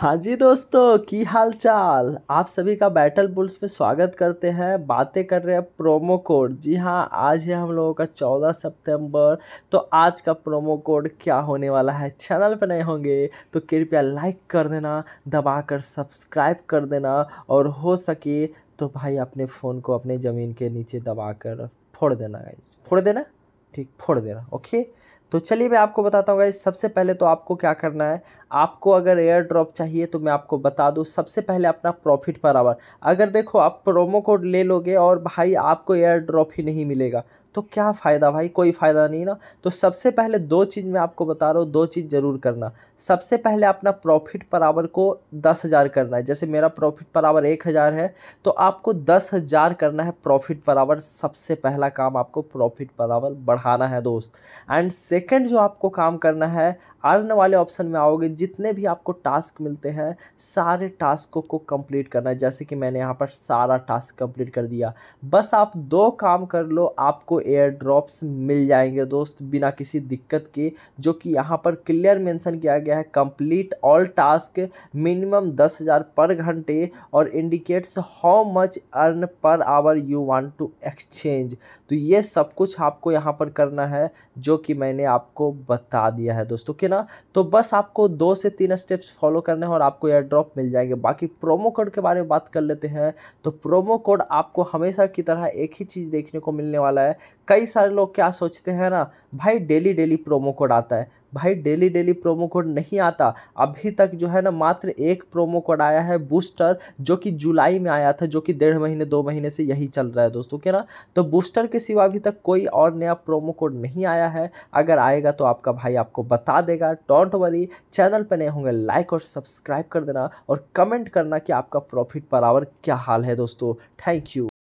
हाँ जी दोस्तों की हाल चाल आप सभी का बैटल बुल्स में स्वागत करते हैं बातें कर रहे हैं प्रोमो कोड जी हाँ आज है हम लोगों का चौदह सितंबर तो आज का प्रोमो कोड क्या होने वाला है चैनल पर नए होंगे तो कृपया लाइक कर देना दबाकर सब्सक्राइब कर देना और हो सके तो भाई अपने फ़ोन को अपने ज़मीन के नीचे कर फोड़ देना फोड़ देना ठीक फोड़ देना ओके तो चलिए मैं आपको बताता हूँ सबसे पहले तो आपको क्या करना है आपको अगर एयर ड्रॉप चाहिए तो मैं आपको बता दूँ सबसे पहले अपना प्रॉफिट पर आवर अगर देखो आप प्रोमो कोड ले लोगे और भाई आपको एयर ड्रॉप ही नहीं मिलेगा तो क्या फ़ायदा भाई कोई फ़ायदा नहीं ना तो सबसे पहले दो चीज़ मैं आपको बता रहा हूँ दो चीज़ ज़रूर करना सबसे पहले अपना प्रॉफिट पर आवर को दस हज़ार करना है जैसे मेरा प्रॉफिट पर आवर एक हज़ार है तो आपको दस हज़ार करना है प्रॉफिट पर आवर सबसे पहला काम आपको प्रॉफिट पर आवर बढ़ाना है दोस्त एंड सेकेंड जो आपको काम करना है अर्न वाले ऑप्शन में आओगे जितने भी आपको टास्क मिलते हैं सारे टास्कों को कंप्लीट करना है जैसे कि मैंने यहाँ पर सारा टास्क कंप्लीट कर दिया बस आप दो काम कर लो आपको एयर ड्रॉप्स मिल जाएंगे दोस्त बिना किसी दिक्कत के जो कि यहाँ पर क्लियर मेंशन किया गया है कंप्लीट ऑल टास्क मिनिमम दस हज़ार पर घंटे और indicates how much earn per hour you want to exchange तो ये सब कुछ आपको यहाँ पर करना है जो कि मैंने आपको बता दिया है दोस्तों के ना तो बस आपको दो से तीन स्टेप्स फॉलो करने हैं और आपको एयर ड्रॉप मिल जाएंगे बाकी प्रोमो कोड के बारे में बात कर लेते हैं तो प्रोमो कोड आपको हमेशा की तरह एक ही चीज़ देखने को मिलने वाला है कई सारे लोग क्या सोचते हैं ना भाई डेली डेली प्रोमो कोड आता है भाई डेली डेली प्रोमो कोड नहीं आता अभी तक जो है ना मात्र एक प्रोमो कोड आया है बूस्टर जो कि जुलाई में आया था जो कि डेढ़ महीने दो महीने से यही चल रहा है दोस्तों क्या ना तो बूस्टर के सिवा अभी तक कोई और नया प्रोमो कोड नहीं आया है अगर आएगा तो आपका भाई आपको बता देगा डोंट वरी चैनल पर नए होंगे लाइक और सब्सक्राइब कर देना और कमेंट करना कि आपका प्रॉफिट पर आवर क्या हाल है दोस्तों थैंक यू